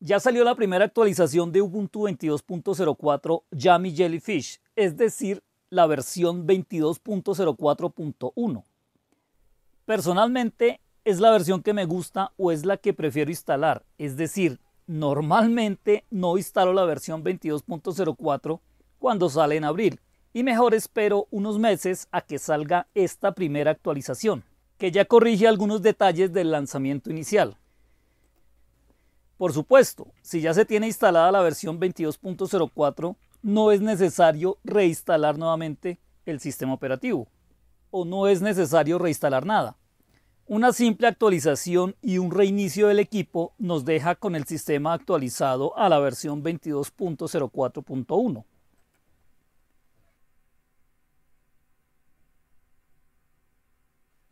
Ya salió la primera actualización de Ubuntu 22.04 Jammy Jellyfish, es decir, la versión 22.04.1. Personalmente es la versión que me gusta o es la que prefiero instalar, es decir, normalmente no instalo la versión 22.04 cuando sale en abril y mejor espero unos meses a que salga esta primera actualización, que ya corrige algunos detalles del lanzamiento inicial. Por supuesto, si ya se tiene instalada la versión 22.04, no es necesario reinstalar nuevamente el sistema operativo o no es necesario reinstalar nada. Una simple actualización y un reinicio del equipo nos deja con el sistema actualizado a la versión 22.04.1.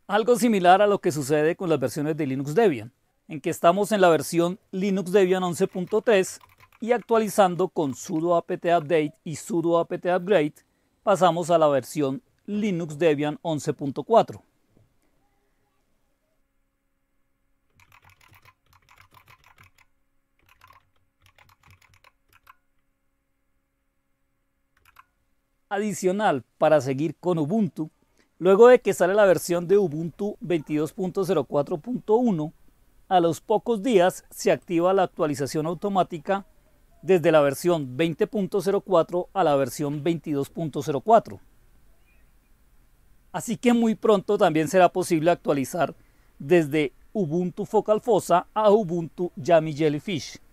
Algo similar a lo que sucede con las versiones de Linux Debian en que estamos en la versión Linux Debian 11.3 y actualizando con sudo apt update y sudo apt upgrade pasamos a la versión Linux Debian 11.4. Adicional, para seguir con Ubuntu, luego de que sale la versión de Ubuntu 22.04.1, a los pocos días se activa la actualización automática desde la versión 20.04 a la versión 22.04. Así que muy pronto también será posible actualizar desde Ubuntu Focal Fossa a Ubuntu Yami Jellyfish.